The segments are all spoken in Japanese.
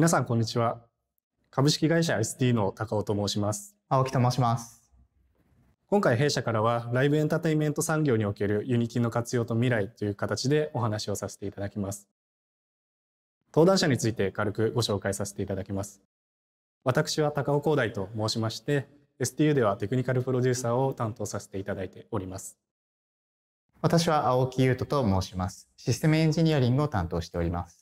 皆さんこんにちは株式会社 s t の高尾と申します青木と申します今回弊社からはライブエンターテインメント産業におけるユニティの活用と未来という形でお話をさせていただきます登壇者について軽くご紹介させていただきます私は高尾光大と申しまして STU ではテクニカルプロデューサーを担当させていただいております私は青木優斗と申しますシステムエンジニアリングを担当しております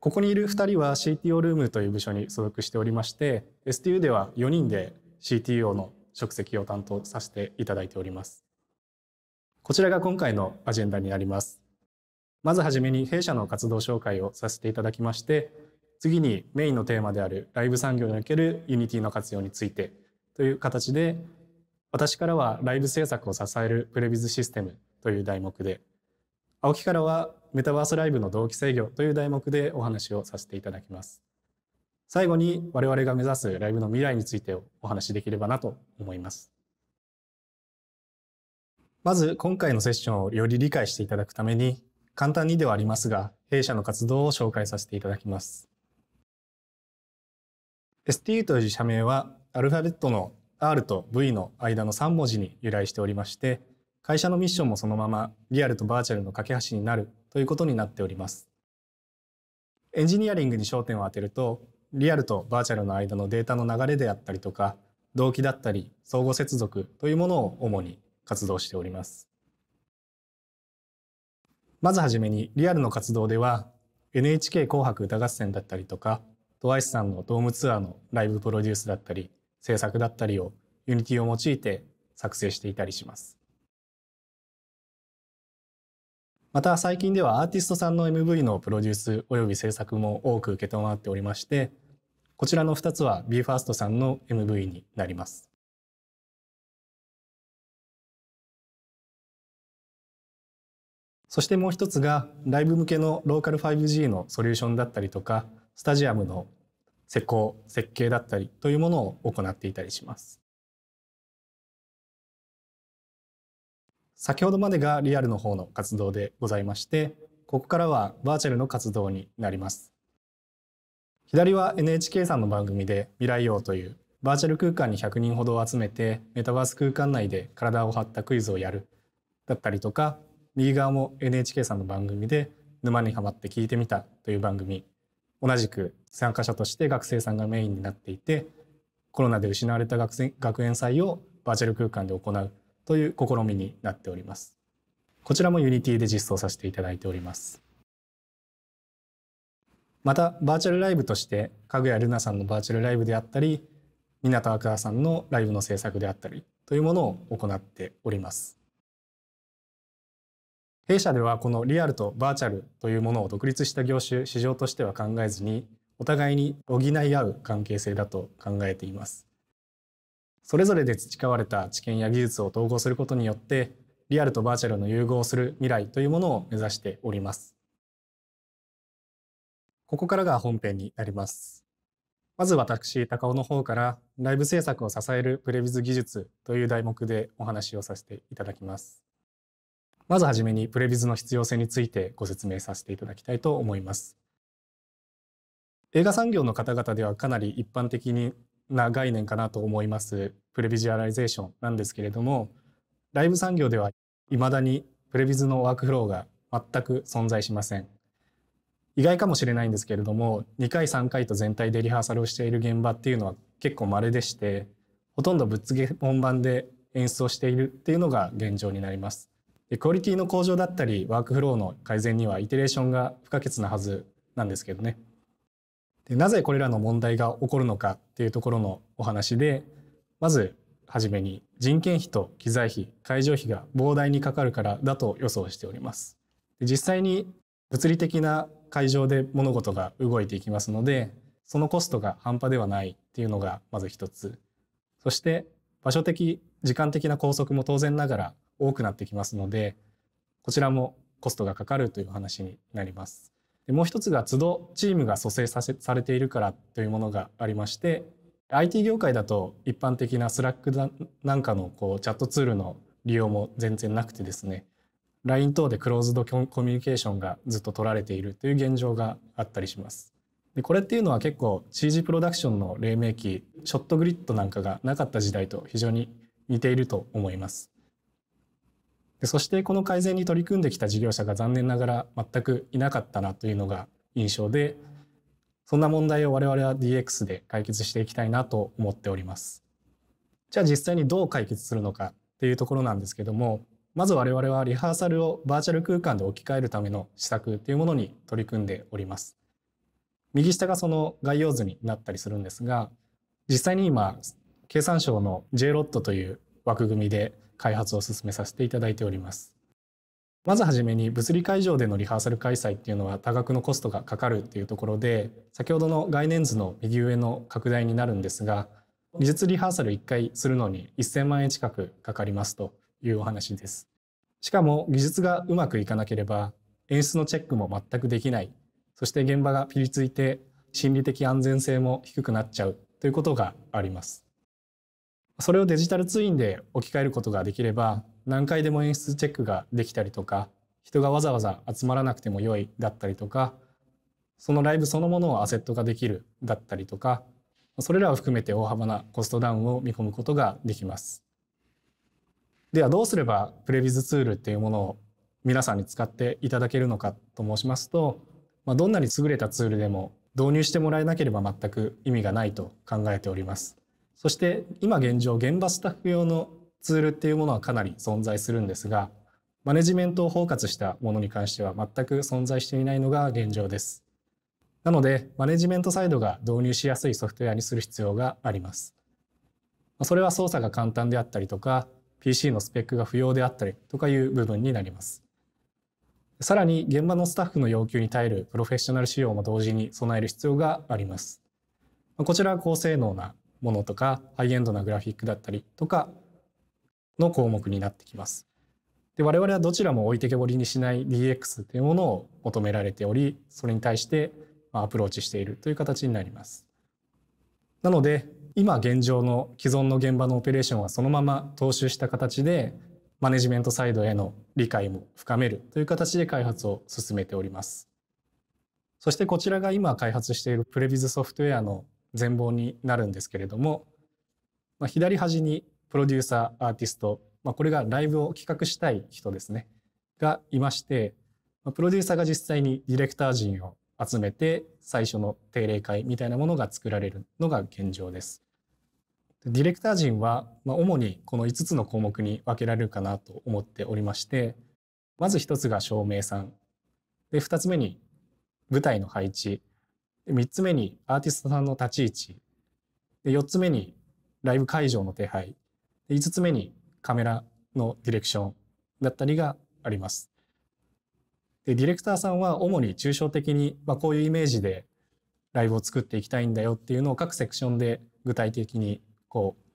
ここにいる2人は CTO ルームという部署に所属しておりまして STU では4人で CTO の職責を担当させていただいておりますこちらが今回のアジェンダになりますまずはじめに弊社の活動紹介をさせていただきまして次にメインのテーマであるライブ産業におけるユニティの活用についてという形で私からはライブ制作を支えるプレビズシステムという題目で青木からはメタバースライブの同期制御という題目でお話をさせていただきます。最後に我々が目指すライブの未来についてお話しできればなと思います。まず今回のセッションをより理解していただくために簡単にではありますが弊社の活動を紹介させていただきます。STU という社名はアルファベットの R と V の間の3文字に由来しておりまして会社のミッションもそのままリアルとバーチャルの架け橋になるということになっております。エンジニアリングに焦点を当てると、リアルとバーチャルの間のデータの流れであったりとか、動機だったり、相互接続というものを主に活動しております。まずはじめに、リアルの活動では、NHK 紅白歌合戦だったりとか、ト twice さんのドームツアーのライブプロデュースだったり、制作だったりを Unity を用いて作成していたりします。また最近ではアーティストさんの MV のプロデュースおよび制作も多く承っておりましてこちらの2つは BE:FIRST さんの MV になります。そしてもう一つがライブ向けのローカル 5G のソリューションだったりとかスタジアムの施工設計だったりというものを行っていたりします。先ほどまでがリアルの方の活動でございましてここからはバーチャルの活動になります左は NHK さんの番組で「未来王」というバーチャル空間に100人ほど集めてメタバース空間内で体を張ったクイズをやるだったりとか右側も NHK さんの番組で「沼にはまって聞いてみた」という番組同じく参加者として学生さんがメインになっていてコロナで失われた学園祭をバーチャル空間で行うという試みになっております。こちらも Unity で実装させていただいております。またバーチャルライブとしてかぐやルナさんのバーチャルライブであったり港田赤さんのライブの制作であったりというものを行っております。弊社ではこのリアルとバーチャルというものを独立した業種市場としては考えずにお互いに補い合う関係性だと考えています。それぞれで培われた知見や技術を統合することによってリアルとバーチャルの融合する未来というものを目指しておりますここからが本編になりますまず私高尾の方からライブ制作を支えるプレビズ技術という題目でお話をさせていただきますまずはじめにプレビズの必要性についてご説明させていただきたいと思います映画産業の方々ではかなり一般的にな概念かなと思いますプレビジュアライゼーションなんですけれどもライブ産業ではいまだにプレビズのワークフローが全く存在しません意外かもしれないんですけれども2回3回と全体でリハーサルをしている現場っていうのは結構稀でしてほとんどぶっつけ本番で演出をしているっていうのが現状になりますでクオリティの向上だったりワークフローの改善にはイテレーションが不可欠なはずなんですけどねでなぜこれらの問題が起こるのかっていうところのお話でまずはじめに人件費と機材費会場費が膨大にかかるからだと予想しておりますで実際に物理的な会場で物事が動いていきますのでそのコストが半端ではないっていうのがまず一つそして場所的時間的な拘束も当然ながら多くなってきますのでこちらもコストがかかるという話になりますでもう一つが都度チームが蘇生させされているからというものがありまして IT 業界だと一般的なスラックなんかのこうチャットツールの利用も全然なくてですね LINE 等でクローズドコミュニケーションがずっと取られているという現状があったりします。でこれっていうのは結構 CG プロダクションの黎明期ショットグリッドなんかがなかった時代と非常に似ていると思います。でそしてこの改善に取り組んできた事業者が残念ながら全くいなかったなというのが印象でそんな問題を我々は DX で解決していきたいなと思っております。じゃあ実際にどう解決するのかっていうところなんですけどもまず我々はリハーサルをバーチャル空間で置き換えるための施策というものに取り組んでおります。右下がその概要図になったりするんですが実際に今経産省の J ロットという枠組みで開発を進めさせていただいておりますまずはじめに物理会場でのリハーサル開催っていうのは多額のコストがかかるっていうところで先ほどの概念図の右上の拡大になるんですが技術リハーサル1回するのに1000万円近くかかりますというお話ですしかも技術がうまくいかなければ演出のチェックも全くできないそして現場がピリついて心理的安全性も低くなっちゃうということがありますそれをデジタルツインで置き換えることができれば何回でも演出チェックができたりとか人がわざわざ集まらなくても良いだったりとかそのライブそのものをアセット化できるだったりとかそれらを含めて大幅なコストダウンを見込むことができます。ではどうすればプレビズツールっていうものを皆さんに使っていただけるのかと申しますと、まあ、どんなに優れたツールでも導入してもらえなければ全く意味がないと考えております。そして今現状現場スタッフ用のツールっていうものはかなり存在するんですがマネジメントを包括したものに関しては全く存在していないのが現状です。なのでマネジメントサイドが導入しやすいソフトウェアにする必要があります。それは操作が簡単であったりとか PC のスペックが不要であったりとかいう部分になります。さらに現場のスタッフの要求に耐えるプロフェッショナル仕様も同時に備える必要があります。こちらは高性能なものとかハイエンドなグラフィックだったりとかの項目になってきます。で我々はどちらも置いてけぼりにしない DX というものを求められておりそれに対してアプローチしているという形になります。なので今現状の既存の現場のオペレーションはそのまま踏襲した形でマネジメントサイドへの理解も深めるという形で開発を進めております。そしてこちらが今開発しているプレビズソフトウェアの全貌になるんですけれども、まあ、左端にプロデューサー、アーティスト、まあ、これがライブを企画したい人ですね、がいまして、まあ、プロデューサーが実際にディレクター陣を集めて最初の定例会みたいなものが作られるのが現状です。ディレクター陣は、まあ、主にこの5つの項目に分けられるかなと思っておりまして、まず1つが照明さん。で、2つ目に舞台の配置。3つ目にアーティストさんの立ち位置。で4つ目にライブ会場の手配。で5つ目にカメラのディレクションだったりがあります。でディレクターさんは主に抽象的に、まあ、こういうイメージでライブを作っていきたいんだよっていうのを各セクションで具体的にこう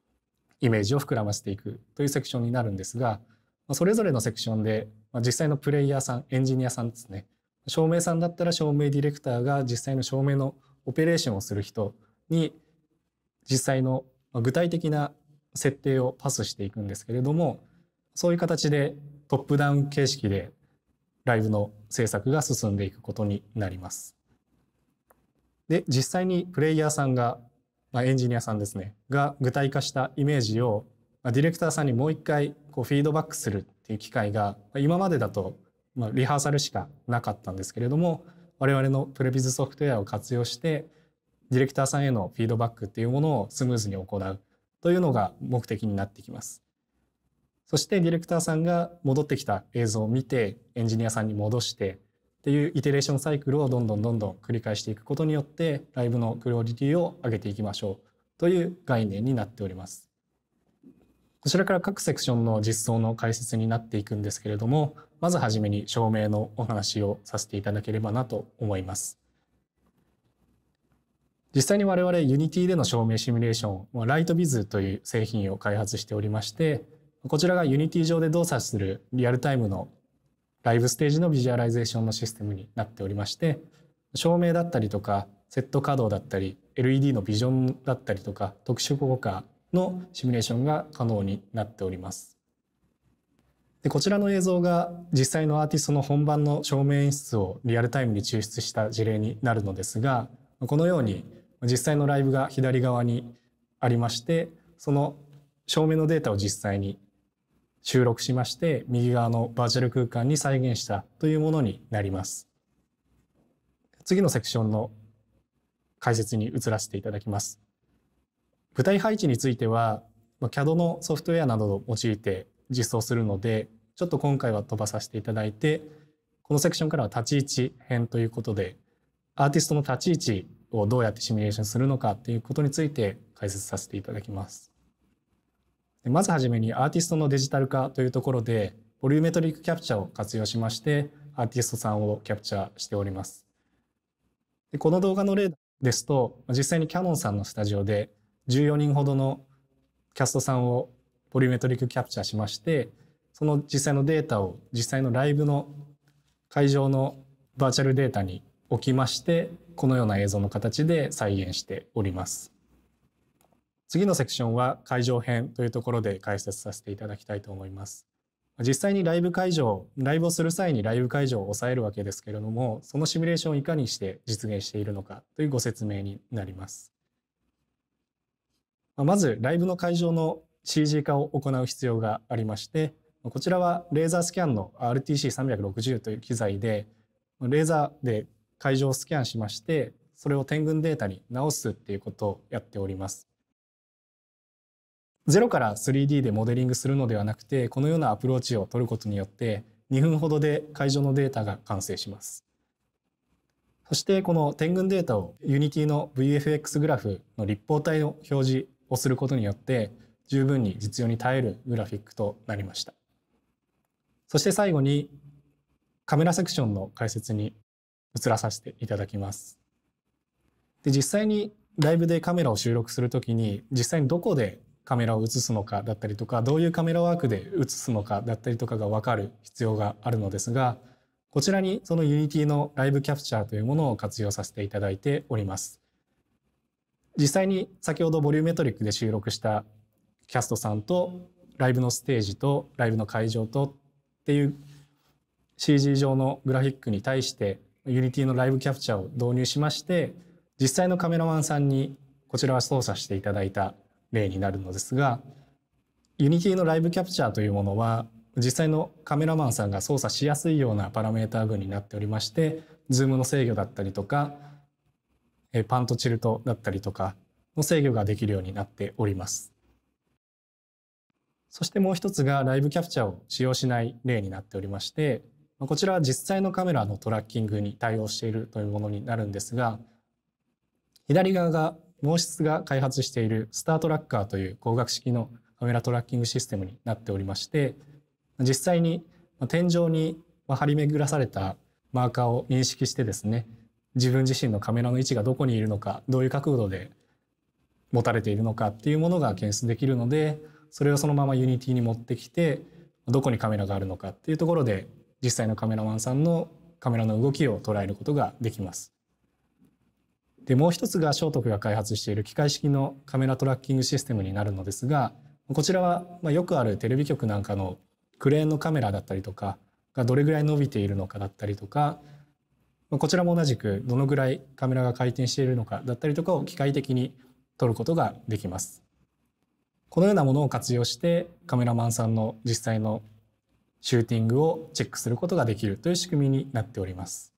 イメージを膨らませていくというセクションになるんですが、まあ、それぞれのセクションで、まあ、実際のプレイヤーさんエンジニアさんですね照明さんだったら照明ディレクターが実際の照明のオペレーションをする人に実際の具体的な設定をパスしていくんですけれどもそういう形でトップダウン形式でライブの制作が進んでいくことになります。で実際にプレイヤーさんが、まあ、エンジニアさんですねが具体化したイメージを、まあ、ディレクターさんにもう一回こうフィードバックするっていう機会が、今までだとまあ、リハーサルしかなかったんですけれども我々のプレビズソフトウェアを活用してディレクターさんへのフィードバックっていうものをスムーズに行うというのが目的になってきます。そしてディレクターさんが戻ってきた映像を見てエンジニアさんに戻してっていうイテレーションサイクルをどんどんどんどん繰り返していくことによってライブのクオリティを上げていきましょうという概念になっております。それから各セクションの実装の解説になっていくんですけれども、まずはじめに証明のお話をさせていただければなと思います。実際に我々 Unity での照明シミュレーション、ライトビズという製品を開発しておりまして、こちらが Unity 上で動作するリアルタイムのライブステージのビジュアライゼーションのシステムになっておりまして、照明だったりとか、セット稼働だったり、LED のビジョンだったりとか、特殊効果のシミュレーションが可能になっております。でこちらの映像が実際のアーティストの本番の照明演出をリアルタイムに抽出した事例になるのですがこのように実際のライブが左側にありましてその照明のデータを実際に収録しまして右側のバーチャル空間に再現したというものになります。次のセクションの解説に移らせていただきます。舞台配置については、ま CAD のソフトウェアなどを用いて実装するので、ちょっと今回は飛ばさせていただいて、このセクションからは立ち位置編ということで、アーティストの立ち位置をどうやってシミュレーションするのかっていうことについて解説させていただきます。まずはじめにアーティストのデジタル化というところで、ボリュメトリックキャプチャを活用しまして、アーティストさんをキャプチャーしております。でこの動画の例ですと、実際にキャノンさんのスタジオで14人ほどのキャストさんをボリュメトリックキャプチャーしましてその実際のデータを実際のライブの会場のバーチャルデータに置きましてこのような映像の形で再現しております次のセクションは会場編というところで解説させていただきたいと思います実際にライブ会場ライブをする際にライブ会場を抑えるわけですけれどもそのシミュレーションをいかにして実現しているのかというご説明になりますまずライブの会場の CG 化を行う必要がありましてこちらはレーザースキャンの RTC360 という機材でレーザーで会場をスキャンしましてそれを点群データに直すっていうことをやっております。ゼロから 3D でモデリングするのではなくてこのようなアプローチを取ることによって2分ほどで会場のデータが完成します。そしてこの点群データを Unity の VFX グラフの立方体の表示をすることによって十分に実用に耐えるグラフィックとなりましたそして最後にカメラセクションの解説に移らさせていただきますで実際にライブでカメラを収録するときに実際にどこでカメラを映すのかだったりとかどういうカメラワークで映すのかだったりとかが分かる必要があるのですがこちらにその Unity のライブキャプチャーというものを活用させていただいております。実際に先ほどボリューメトリックで収録したキャストさんとライブのステージとライブの会場とっていう CG 上のグラフィックに対して Unity のライブキャプチャーを導入しまして実際のカメラマンさんにこちらは操作していただいた例になるのですが Unity のライブキャプチャーというものは実際のカメラマンさんが操作しやすいようなパラメータ群になっておりましてズームの制御だったりとかパントチルトだったりとかの制御ができるようになっております。そしてもう一つがライブキャプチャーを使用しない例になっておりまして、こちらは実際のカメラのトラッキングに対応しているというものになるんですが、左側が毛筆が開発しているスタートラッカーという光学式のカメラトラッキングシステムになっておりまして、実際に天井に張り巡らされたマーカーを認識してですね、自分自身のカメラの位置がどこにいるのかどういう角度で持たれているのかっていうものが検出できるのでそれをそのまま Unity に持ってきてどこにカメラがあるのかっていうところで実際のカメラマンさんのカメラの動きを捉えることができます。でもう一つが聖徳が開発している機械式のカメラトラッキングシステムになるのですがこちらはよくあるテレビ局なんかのクレーンのカメラだったりとかがどれぐらい伸びているのかだったりとかこちらも同じくどのぐらいカメラが回転しているのかだったりとかを機械的に撮ることができます。このようなものを活用してカメラマンさんの実際のシューティングをチェックすることができるという仕組みになっております。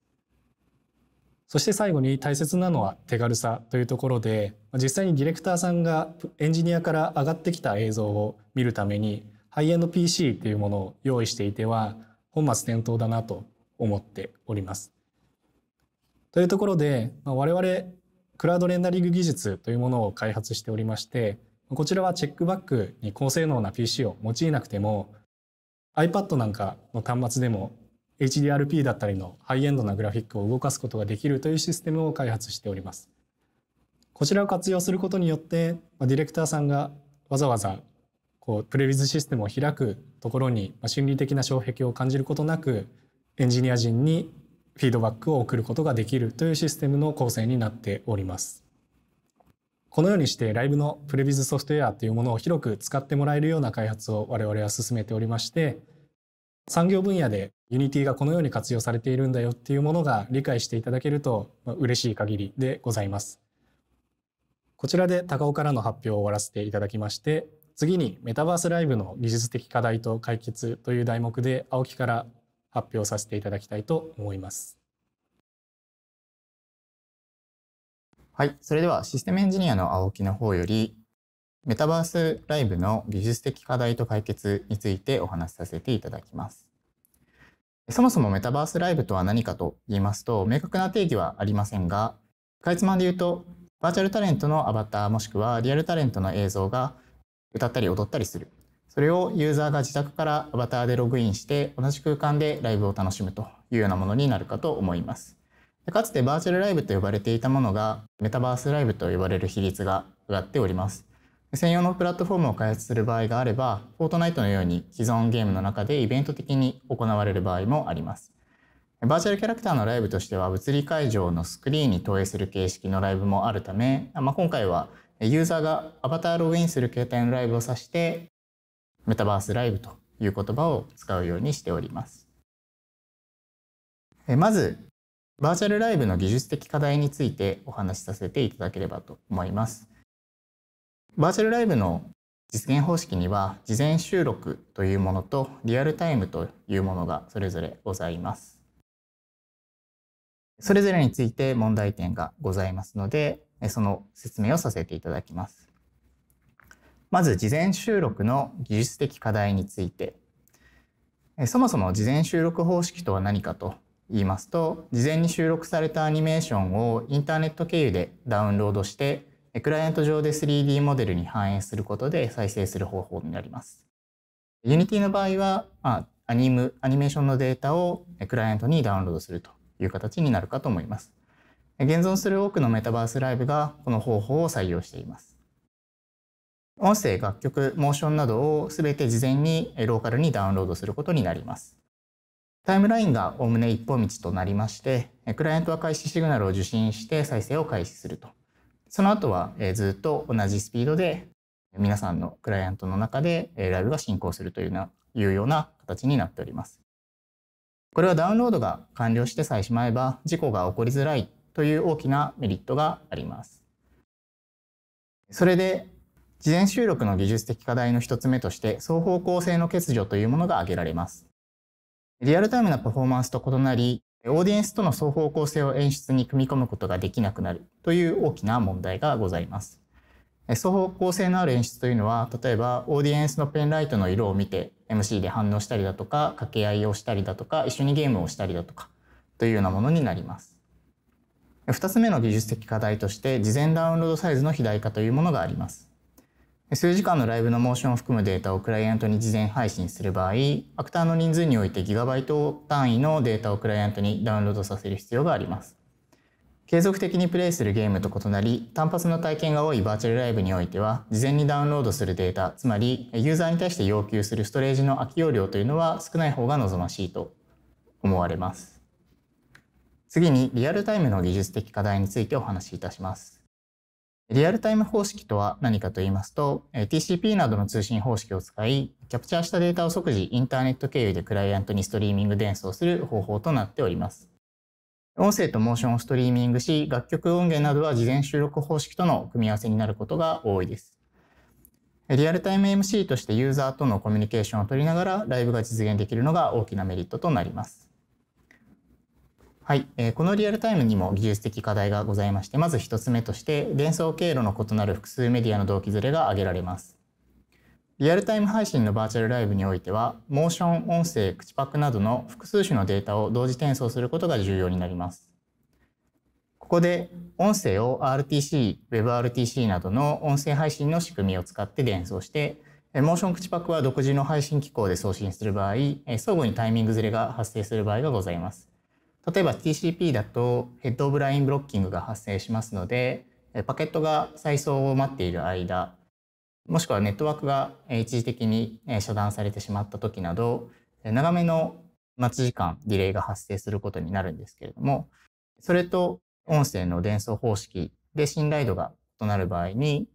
そして最後に大切なのは手軽さというところで実際にディレクターさんがエンジニアから上がってきた映像を見るためにハイエンド PC っていうものを用意していては本末転倒だなと思っております。というところで、まあ、我々クラウドレンダリング技術というものを開発しておりましてこちらはチェックバックに高性能な PC を用いなくても iPad なんかの端末でも HDRP だったりのハイエンドなグラフィックを動かすことができるというシステムを開発しております。こちらを活用することによって、まあ、ディレクターさんがわざわざこうプレビズシステムを開くところに、まあ、心理的な障壁を感じることなくエンジニア陣にフィードバックを送ることができるというシステムの構成になっております。このようにしてライブのプレビズソフトウェアというものを広く使ってもらえるような開発を我々は進めておりまして産業分野で Unity がこのように活用されているんだよっていうものが理解していただけると嬉しい限りでございます。こちらで高尾からの発表を終わらせていただきまして次にメタバースライブの技術的課題と解決という題目で青木から発表させていただきたいと思います。はい、それではシステムエンジニアの青木の方よりメタバースライブの技術的課題と解決についてお話しさせていただきます。そもそもメタバースライブとは何かと言いますと、明確な定義はありませんが、かいつまんで言うと、バーチャルタレントのアバターもしくはリアルタレントの映像が歌ったり踊ったりするそれをユーザーが自宅からアバターでログインして同じ空間でライブを楽しむというようなものになるかと思います。かつてバーチャルライブと呼ばれていたものがメタバースライブと呼ばれる比率が上がっております。専用のプラットフォームを開発する場合があれば、フォートナイトのように既存ゲームの中でイベント的に行われる場合もあります。バーチャルキャラクターのライブとしては物理会場のスクリーンに投影する形式のライブもあるため、まあ、今回はユーザーがアバターログインする携帯のライブを指してメタバースライブという言葉を使うようにしております。まず、バーチャルライブの技術的課題についてお話しさせていただければと思います。バーチャルライブの実現方式には事前収録というものとリアルタイムというものがそれぞれございます。それぞれについて問題点がございますので、その説明をさせていただきます。まず事前収録の技術的課題についてそもそも事前収録方式とは何かと言いますと事前に収録されたアニメーションをインターネット経由でダウンロードしてクライアント上で 3D モデルに反映することで再生する方法になります。Unity の場合は、まアニムアニメーションのデータをクライアントにダウンロードするという形になるかと思います。現存する多くのメタバースライブがこの方法を採用しています。音声、楽曲、モーションなどを全て事前にローカルにダウンロードすることになります。タイムラインがおおむね一本道となりまして、クライアントは開始シグナルを受信して再生を開始すると。その後はずっと同じスピードで皆さんのクライアントの中でライブが進行するというないうような形になっております。これはダウンロードが完了してさえしまえば事故が起こりづらいという大きなメリットがあります。それで事前収録の技術的課題の一つ目として双方向性の欠如というものが挙げられます。リアルタイムなパフォーマンスと異なり、オーディエンスとの双方向性を演出に組み込むことができなくなるという大きな問題がございます。双方向性のある演出というのは、例えばオーディエンスのペンライトの色を見て MC で反応したりだとか、掛け合いをしたりだとか、一緒にゲームをしたりだとか、というようなものになります。2つ目の技術的課題として、事前ダウンロードサイズの肥大化というものがあります。数時間のライブのモーションを含むデータをクライアントに事前配信する場合、アクターの人数においてギガバイト単位のデータをクライアントにダウンロードさせる必要があります。継続的にプレイするゲームと異なり、単発の体験が多いバーチャルライブにおいては、事前にダウンロードするデータ、つまりユーザーに対して要求するストレージの空き容量というのは少ない方が望ましいと思われます。次にリアルタイムの技術的課題についてお話しいたします。リアルタイム方式とは何かと言いますと、TCP などの通信方式を使い、キャプチャーしたデータを即時インターネット経由でクライアントにストリーミング伝送する方法となっております。音声とモーションをストリーミングし、楽曲音源などは事前収録方式との組み合わせになることが多いです。リアルタイム MC としてユーザーとのコミュニケーションを取りながらライブが実現できるのが大きなメリットとなります。はい、えー、このリアルタイムにも技術的課題がございまして、まず1つ目として、伝送経路の異なる複数メディアの同期ずれが挙げられます。リアルタイム配信のバーチャルライブにおいては、モーション、音声、口パクなどの複数種のデータを同時転送することが重要になります。ここで音声を RTC、WebRTC などの音声配信の仕組みを使って伝送して、モーション口パクは独自の配信機構で送信する場合、相互にタイミングずれが発生する場合がございます。例えば TCP だとヘッドオブラインブロッキングが発生しますので、パケットが再送を待っている間、もしくはネットワークが一時的に遮断されてしまった時など、長めの待ち時間、ディレイが発生することになるんですけれども、それと音声の伝送方式で信頼度が異なる場合に、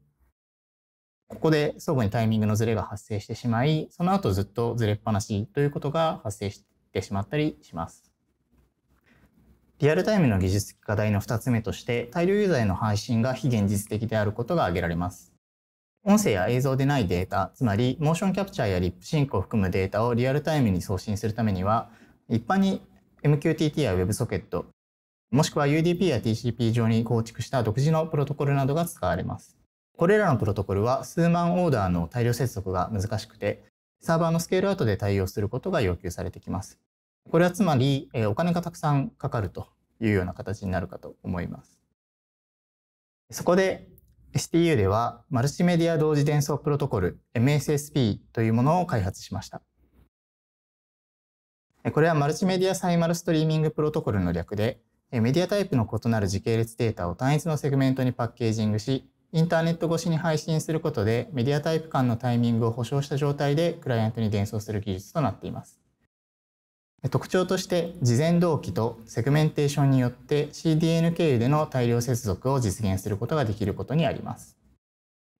ここで相互にタイミングのズレが発生してしまい、その後ずっとずれっぱなしということが発生してしまったりします。リアルタイムの技術的課題の2つ目として、大量ユーザーへの配信が非現実的であることが挙げられます。音声や映像でないデータ、つまり、モーションキャプチャーやリップシンクを含むデータをリアルタイムに送信するためには、一般に MQTT や WebSocket、もしくは UDP や TCP 上に構築した独自のプロトコルなどが使われます。これらのプロトコルは数万オーダーの大量接続が難しくて、サーバーのスケールアウトで対応することが要求されてきます。これはつまり、えお金がたくさんかかるというような形になるかと思います。そこで STU ではマルチメディア同時伝送プロトコル MSSP というものを開発しました。これはマルチメディアサイマルストリーミングプロトコルの略でメディアタイプの異なる時系列データを単一のセグメントにパッケージングしインターネット越しに配信することでメディアタイプ間のタイミングを保証した状態でクライアントに伝送する技術となっています。特徴として事前動機とセグメンテーションによって CDN 経由での大量接続を実現することができることにあります。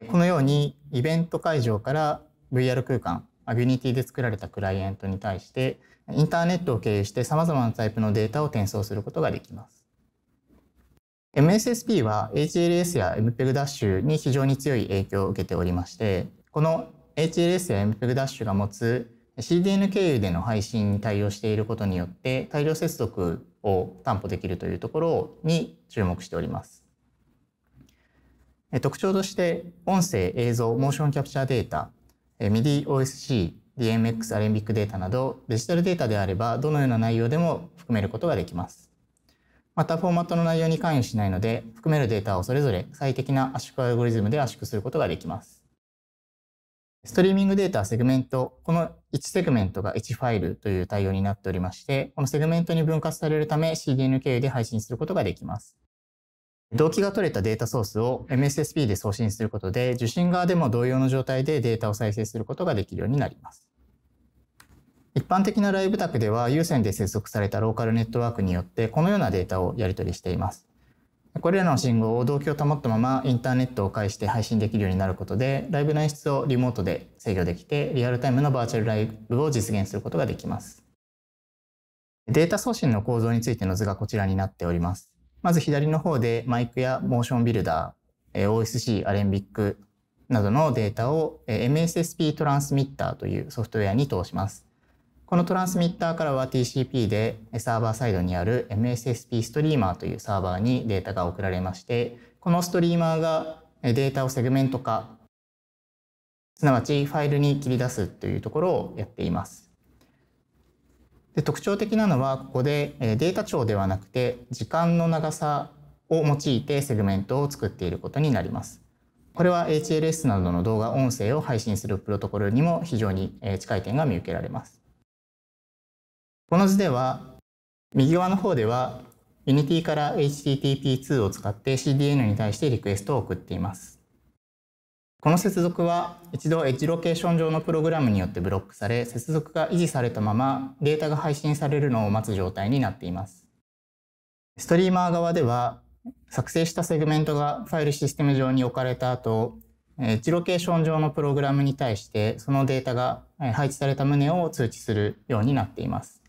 このようにイベント会場から VR 空間、ア n i t y で作られたクライアントに対してインターネットを経由して様々なタイプのデータを転送することができます。MSSP は HLS や m p e g d a s に非常に強い影響を受けておりまして、この HLS や m p e g d a s が持つ CDN 経由での配信に対応していることによって大量接続を担保できるというところに注目しております。特徴として音声、映像、モーションキャプチャーデータ、MIDI、OSC、DMX、アレンビックデータなどデジタルデータであればどのような内容でも含めることができます。またフォーマットの内容に関与しないので含めるデータをそれぞれ最適な圧縮アルゴリズムで圧縮することができます。ストリーミングデータ、セグメント、この1セグメントが1ファイルという対応になっておりまして、このセグメントに分割されるため CDN 経由で配信することができます。動機が取れたデータソースを MSSP で送信することで、受信側でも同様の状態でデータを再生することができるようになります。一般的なライブ卓では有線で接続されたローカルネットワークによってこのようなデータをやり取りしています。これらの信号を動機を保ったままインターネットを介して配信できるようになることでライブの演出をリモートで制御できてリアルタイムのバーチャルライブを実現することができますデータ送信の構造についての図がこちらになっておりますまず左の方でマイクやモーションビルダー OSC アレンビックなどのデータを MSSP トランスミッターというソフトウェアに通しますこのトランスミッターからは TCP でサーバーサイドにある MSSP ストリーマーというサーバーにデータが送られまして、このストリーマーがデータをセグメント化、すなわちファイルに切り出すというところをやっています。で特徴的なのは、ここでデータ長ではなくて、時間の長さを用いてセグメントを作っていることになります。これは HLS などの動画音声を配信するプロトコルにも非常に近い点が見受けられます。この図では、右側の方では Unity から HTTP2 を使って CDN に対してリクエストを送っています。この接続は一度エッジロケーション上のプログラムによってブロックされ、接続が維持されたままデータが配信されるのを待つ状態になっています。ストリーマー側では作成したセグメントがファイルシステム上に置かれた後、エッジロケーション上のプログラムに対してそのデータが配置された旨を通知するようになっています。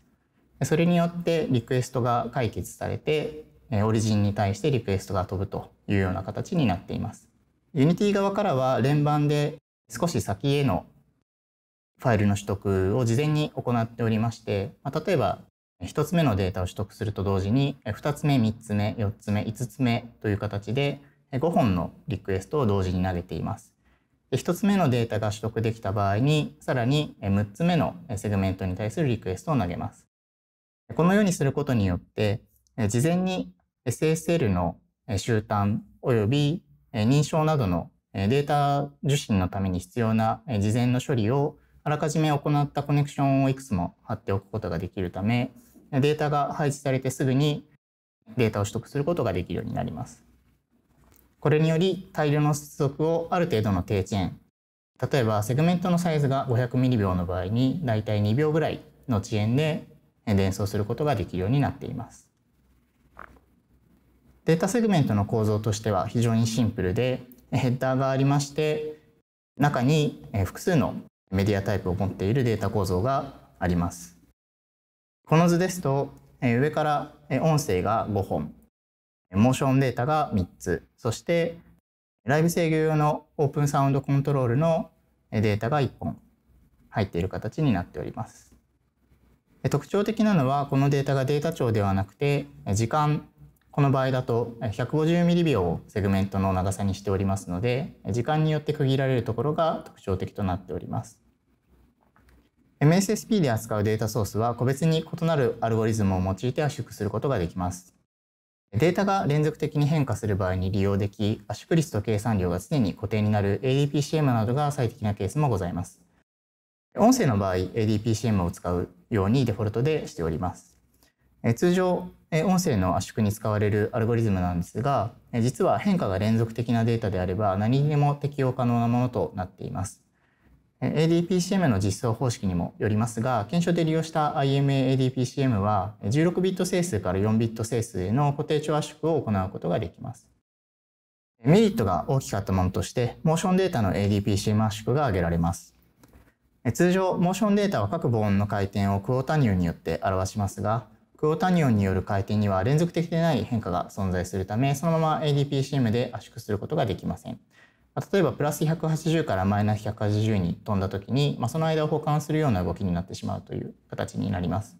それによってリクエストが解決されて、オリジンに対してリクエストが飛ぶというような形になっています。Unity 側からは連番で少し先へのファイルの取得を事前に行っておりまして、ま例えば1つ目のデータを取得すると同時に2つ目3つ目4つ目5つ目という形で5本のリクエストを同時に投げています。1つ目のデータが取得できた場合にさらに6つ目のセグメントに対するリクエストを投げます。このようにすることによって、事前に SSL の集端及び認証などのデータ受信のために必要な事前の処理をあらかじめ行ったコネクションをいくつも貼っておくことができるため、データが配置されてすぐにデータを取得することができるようになります。これにより大量の接続をある程度の低遅延、例えばセグメントのサイズが5 0 0リ秒の場合にだいたい2秒ぐらいの遅延で伝送することができるようになっています。データセグメントの構造としては非常にシンプルでヘッダーがありまして中に複数のメディアタイプを持っているデータ構造があります。この図ですと上から音声が5本モーションデータが3つそしてライブ制御用のオープンサウンドコントロールのデータが1本入っている形になっております。特徴的なのはこのデータがデータ帳ではなくて時間この場合だと1 5 0ミリ秒をセグメントの長さにしておりますので時間によって区切られるところが特徴的となっております。MSSP で扱うデータソースは個別に異なるアルゴリズムを用いて圧縮することができます。データが連続的に変化する場合に利用でき、圧縮率と計算量が常に固定になる ADPCM などが最適なケースもございます。音声の場合 ADPCM を使うようにデフォルトでしております。通常音声の圧縮に使われるアルゴリズムなんですが実は変化が連続的なデータであれば何にも適用可能なものとなっています。ADPCM の実装方式にもよりますが検証で利用した IMAADPCM は16ビット整数から4ビット整数への固定値圧縮を行うことができます。メリットが大きかったものとしてモーションデータの ADPCM 圧縮が挙げられます。通常、モーションデータは各ボーンの回転をクォータニオンによって表しますが、クォータニオンによる回転には連続的でない変化が存在するため、そのまま ADPCM で圧縮することができません。例えば、プラス180からマイナス180に飛んだ時に、まあ、その間を保管するような動きになってしまうという形になります。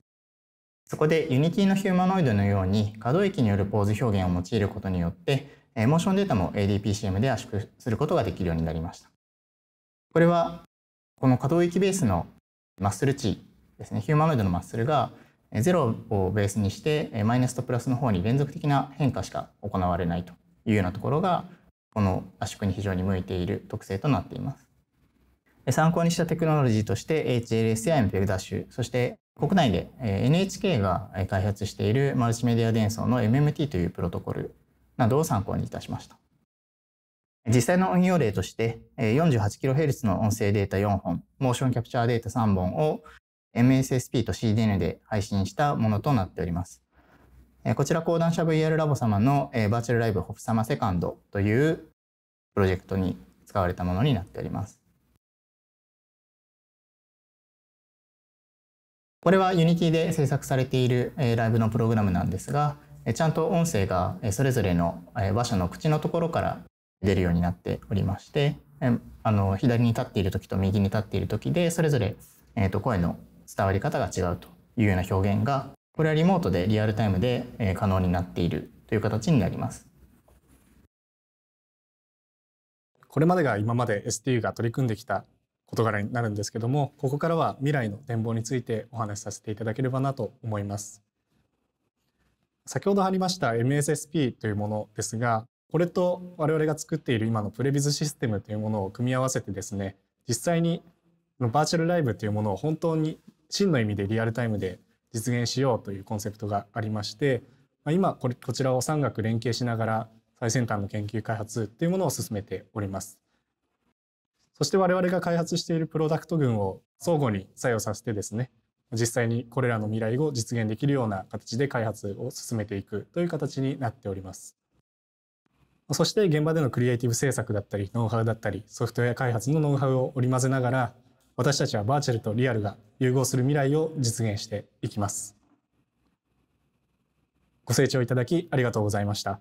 そこで、ユニティのヒューマノイドのように、可動域によるポーズ表現を用いることによって、モーションデータも ADPCM で圧縮することができるようになりました。これはこの可動域ベースのマッスル値ですね、ヒューマノイドのマッスルが0をベースにしてマイナスとプラスの方に連続的な変化しか行われないというようなところがこの圧縮に非常に向いている特性となっています。参考にしたテクノロジーとして HLS や MPEG ダッシュ、そして国内で NHK が開発しているマルチメディア伝送の MMT というプロトコルなどを参考にいたしました。実際の運用例として 48kHz の音声データ4本、モーションキャプチャーデータ3本を MSSP と CDN で配信したものとなっております。こちら講談社 VR ラボ様のバーチャルライブホフ様セカンドというプロジェクトに使われたものになっております。これは Unity で制作されているライブのプログラムなんですが、ちゃんと音声がそれぞれの話者の口のところから出るようになっておりまして、あの左に立っている時と右に立っている時でそれぞれ、えー、と声の伝わり方が違うというような表現がこれはリモートでリアルタイムで、え可能になっているという形になります。これまでが今まで STU が取り組んできた事柄になるんですけどもここからは未来の展望についてお話しさせていただければなと思います先ほどありました MSSP というものですがこれと我々が作っている今のプレビズシステムというものを組み合わせてですね実際にバーチャルライブというものを本当に真の意味でリアルタイムで実現しようというコンセプトがありまして今これこちらを産学連携しながら最先端の研究開発というものを進めております。そして我々が開発しているプロダクト群を相互に作用させてですね実際にこれらの未来を実現できるような形で開発を進めていくという形になっております。そして現場でのクリエイティブ制作だったり、ノウハウだったり、ソフトウェア開発のノウハウを織り交ぜながら、私たちはバーチャルとリアルが融合する未来を実現していきます。ご清聴いただきありがとうございました。